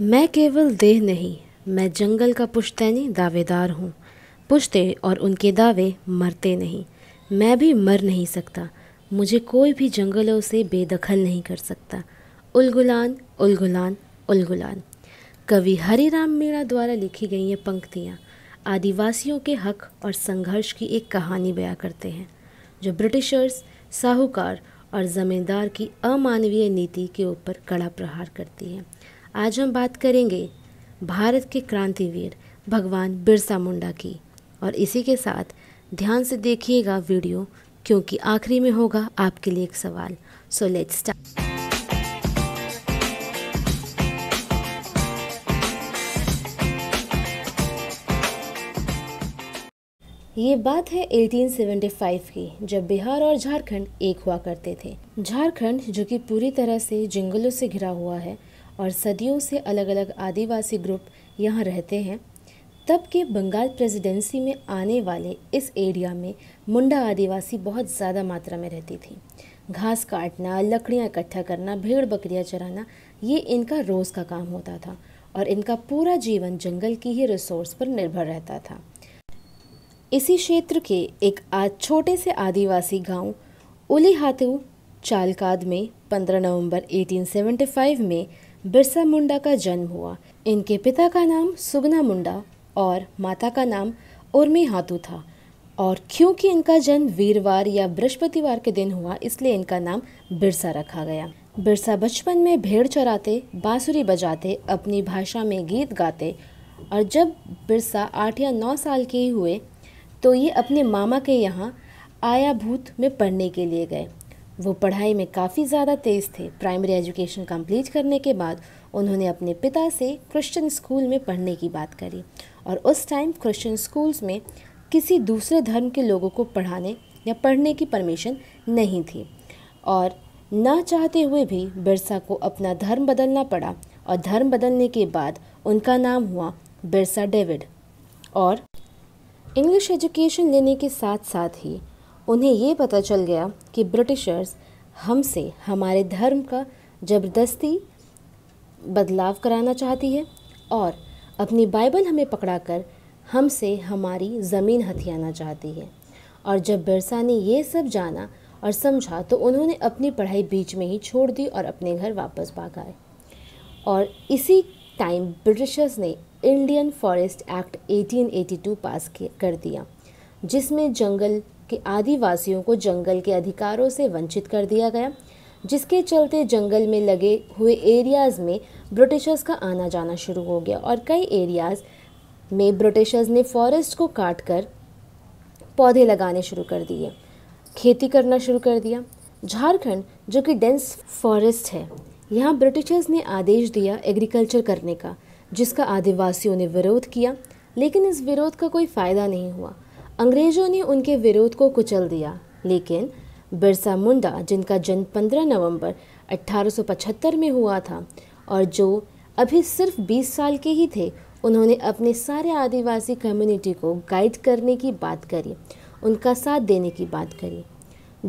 मैं केवल देह नहीं मैं जंगल का पुश्तैनी दावेदार हूँ पुश्ते और उनके दावे मरते नहीं मैं भी मर नहीं सकता मुझे कोई भी जंगलों से बेदखल नहीं कर सकता उलगुलान उलगुलान उलगुलान कवि हरिराम मीणा द्वारा लिखी गई ये पंक्तियाँ आदिवासियों के हक और संघर्ष की एक कहानी बयां करते हैं जो ब्रिटिशर्स साहूकार और ज़मींदार की अमानवीय नीति के ऊपर कड़ा प्रहार करती है आज हम बात करेंगे भारत के क्रांतिवीर भगवान बिरसा मुंडा की और इसी के साथ ध्यान से देखिएगा वीडियो क्योंकि आखिरी में होगा आपके लिए एक सवाल सो लेट्स स्टार्ट ये बात है 1875 की जब बिहार और झारखंड एक हुआ करते थे झारखंड जो कि पूरी तरह से जंगलों से घिरा हुआ है और सदियों से अलग अलग आदिवासी ग्रुप यहाँ रहते हैं तब के बंगाल प्रेसिडेंसी में आने वाले इस एरिया में मुंडा आदिवासी बहुत ज़्यादा मात्रा में रहती थी घास काटना लकड़ियाँ इकट्ठा करना भेड़ बकरियाँ चराना ये इनका रोज़ का काम होता था और इनका पूरा जीवन जंगल की ही रिसोर्स पर निर्भर रहता था इसी क्षेत्र के एक आज छोटे से आदिवासी गांव हाथ चालकाद में 15 नवंबर 1875 में बिरसा मुंडा का जन्म हुआ इनके पिता का नाम सुगना मुंडा और माता का नाम उर्मी हाथू था और क्योंकि इनका जन्म वीरवार या बृहस्पतिवार के दिन हुआ इसलिए इनका नाम बिरसा रखा गया बिरसा बचपन में भेड़ चराते बांसुरी बजाते अपनी भाषा में गीत गाते और जब बिरसा आठ या नौ साल के हुए तो ये अपने मामा के यहाँ आया भूत में पढ़ने के लिए गए वो पढ़ाई में काफ़ी ज़्यादा तेज़ थे प्राइमरी एजुकेशन कंप्लीट करने के बाद उन्होंने अपने पिता से क्रिश्चियन स्कूल में पढ़ने की बात करी और उस टाइम क्रिश्चियन स्कूल्स में किसी दूसरे धर्म के लोगों को पढ़ाने या पढ़ने की परमिशन नहीं थी और ना चाहते हुए भी बिरसा को अपना धर्म बदलना पड़ा और धर्म बदलने के बाद उनका नाम हुआ बिरसा डेविड और इंग्लिश एजुकेशन लेने के साथ साथ ही उन्हें ये पता चल गया कि ब्रिटिशर्स हमसे हमारे धर्म का ज़बरदस्ती बदलाव कराना चाहती है और अपनी बाइबल हमें पकड़ाकर हमसे हमारी ज़मीन हथियाना चाहती है और जब बिरसा ने ये सब जाना और समझा तो उन्होंने अपनी पढ़ाई बीच में ही छोड़ दी और अपने घर वापस भाग आए और इसी टाइम ब्रिटिशर्स ने इंडियन फॉरेस्ट एक्ट 1882 पास कर दिया जिसमें जंगल कि आदिवासियों को जंगल के अधिकारों से वंचित कर दिया गया जिसके चलते जंगल में लगे हुए एरियाज़ में ब्रिटिशर्स का आना जाना शुरू हो गया और कई एरियाज़ में ब्रिटिशर्स ने फॉरेस्ट को काट कर पौधे लगाने शुरू कर दिए खेती करना शुरू कर दिया झारखंड जो कि डेंस फॉरेस्ट है यहाँ ब्रिटिशर्स ने आदेश दिया एग्रीकल्चर करने का जिसका आदिवासियों ने विरोध किया लेकिन इस विरोध का कोई फ़ायदा नहीं हुआ अंग्रेज़ों ने उनके विरोध को कुचल दिया लेकिन बिरसा मुंडा जिनका जन्म 15 नवंबर 1875 में हुआ था और जो अभी सिर्फ 20 साल के ही थे उन्होंने अपने सारे आदिवासी कम्युनिटी को गाइड करने की बात करी उनका साथ देने की बात करी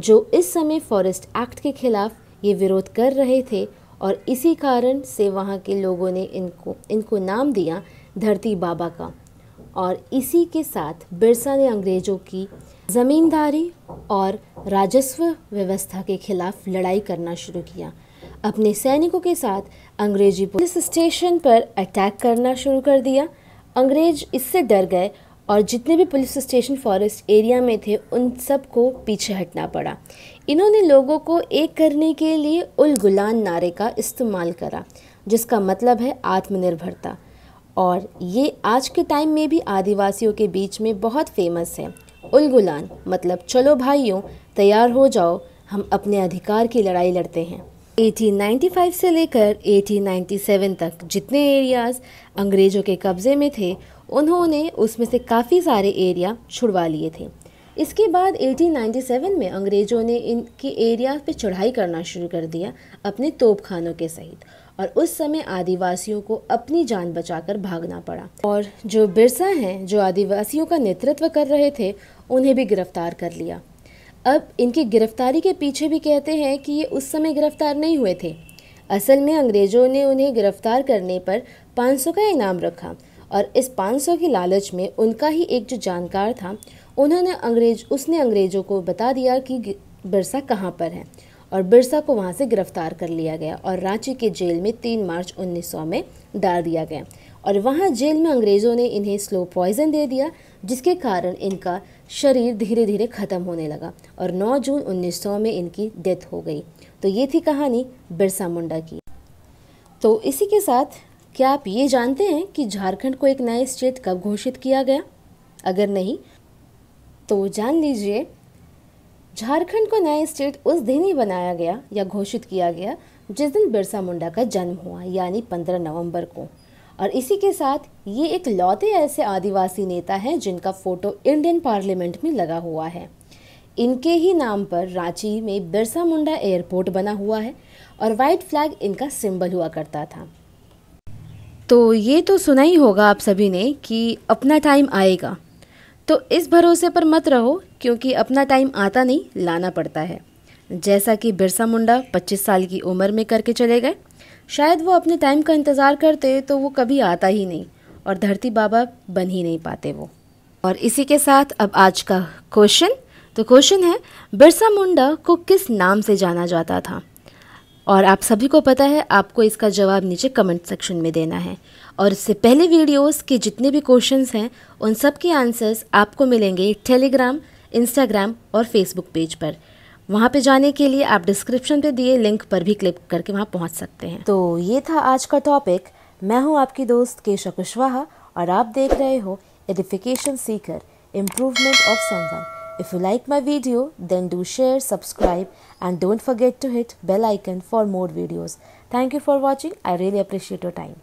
जो इस समय फॉरेस्ट एक्ट के खिलाफ ये विरोध कर रहे थे और इसी कारण से वहाँ के लोगों ने इनको इनको नाम दिया धरती बाबा का और इसी के साथ बिरसा ने अंग्रेज़ों की ज़मींदारी और राजस्व व्यवस्था के खिलाफ लड़ाई करना शुरू किया अपने सैनिकों के साथ अंग्रेजी पुलिस स्टेशन पर अटैक करना शुरू कर दिया अंग्रेज इससे डर गए और जितने भी पुलिस स्टेशन फॉरेस्ट एरिया में थे उन सब को पीछे हटना पड़ा इन्होंने लोगों को एक करने के लिए उल गुलान नारे का इस्तेमाल करा जिसका मतलब है आत्मनिर्भरता और ये आज के टाइम में भी आदिवासियों के बीच में बहुत फेमस है उलगुलान मतलब चलो भाइयों तैयार हो जाओ हम अपने अधिकार की लड़ाई लड़ते हैं 1895 से लेकर 1897 तक जितने एरियाज अंग्रेज़ों के कब्ज़े में थे उन्होंने उसमें से काफ़ी सारे एरिया छुड़वा लिए थे इसके बाद 1897 में अंग्रेज़ों ने इनके एरिया पे चढ़ाई करना शुरू कर दिया अपने तोपखानों के सहित और उस समय आदिवासियों को अपनी जान बचाकर भागना पड़ा और जो बिरसा हैं जो आदिवासियों का नेतृत्व कर रहे थे उन्हें भी गिरफ्तार कर लिया अब इनकी गिरफ्तारी के पीछे भी कहते हैं कि ये उस समय गिरफ्तार नहीं हुए थे असल में अंग्रेज़ों ने उन्हें गिरफ्तार करने पर 500 का इनाम रखा और इस 500 की लालच में उनका ही एक जो जानकार था उन्होंने अंग्रेज उसने अंग्रेज़ों को बता दिया कि बिरसा कहाँ पर है और बिरसा को वहाँ से गिरफ्तार कर लिया गया और रांची के जेल में तीन मार्च उन्नीस में डाल दिया गया और वहाँ जेल में अंग्रेज़ों ने इन्हें स्लो पॉइजन दे दिया जिसके कारण इनका शरीर धीरे धीरे ख़त्म होने लगा और 9 जून 1900 में इनकी डेथ हो गई तो ये थी कहानी बिरसा मुंडा की तो इसी के साथ क्या आप ये जानते हैं कि झारखंड को एक नए स्टेट कब घोषित किया गया अगर नहीं तो जान लीजिए झारखंड को नया स्टेट उस दिन ही बनाया गया या घोषित किया गया जिस दिन बिरसा मुंडा का जन्म हुआ यानी 15 नवंबर को और इसी के साथ ये एक लौते ऐसे आदिवासी नेता हैं जिनका फोटो इंडियन पार्लियामेंट में लगा हुआ है इनके ही नाम पर रांची में बिरसा मुंडा एयरपोर्ट बना हुआ है और वाइट फ्लैग इनका सिंबल हुआ करता था तो ये तो सुना ही होगा आप सभी ने कि अपना टाइम आएगा तो इस भरोसे पर मत रहो क्योंकि अपना टाइम आता नहीं लाना पड़ता है जैसा कि बिरसा मुंडा 25 साल की उम्र में करके चले गए शायद वो अपने टाइम का इंतज़ार करते तो वो कभी आता ही नहीं और धरती बाबा बन ही नहीं पाते वो और इसी के साथ अब आज का क्वेश्चन तो क्वेश्चन है बिरसा मुंडा को किस नाम से जाना जाता था और आप सभी को पता है आपको इसका जवाब नीचे कमेंट सेक्शन में देना है और इससे पहले वीडियोस के जितने भी क्वेश्चंस हैं उन सब के आंसर्स आपको मिलेंगे टेलीग्राम इंस्टाग्राम और फेसबुक पेज पर वहाँ पे जाने के लिए आप डिस्क्रिप्शन पे दिए लिंक पर भी क्लिक करके वहाँ पहुँच सकते हैं तो ये था आज का टॉपिक मैं हूँ आपकी दोस्त केशव कुशवाहा और आप देख रहे हो edification seeker improvement of someone If you like my video then do share, subscribe and don't forget to hit bell icon for more videos. Thank you for watching. I really appreciate your time.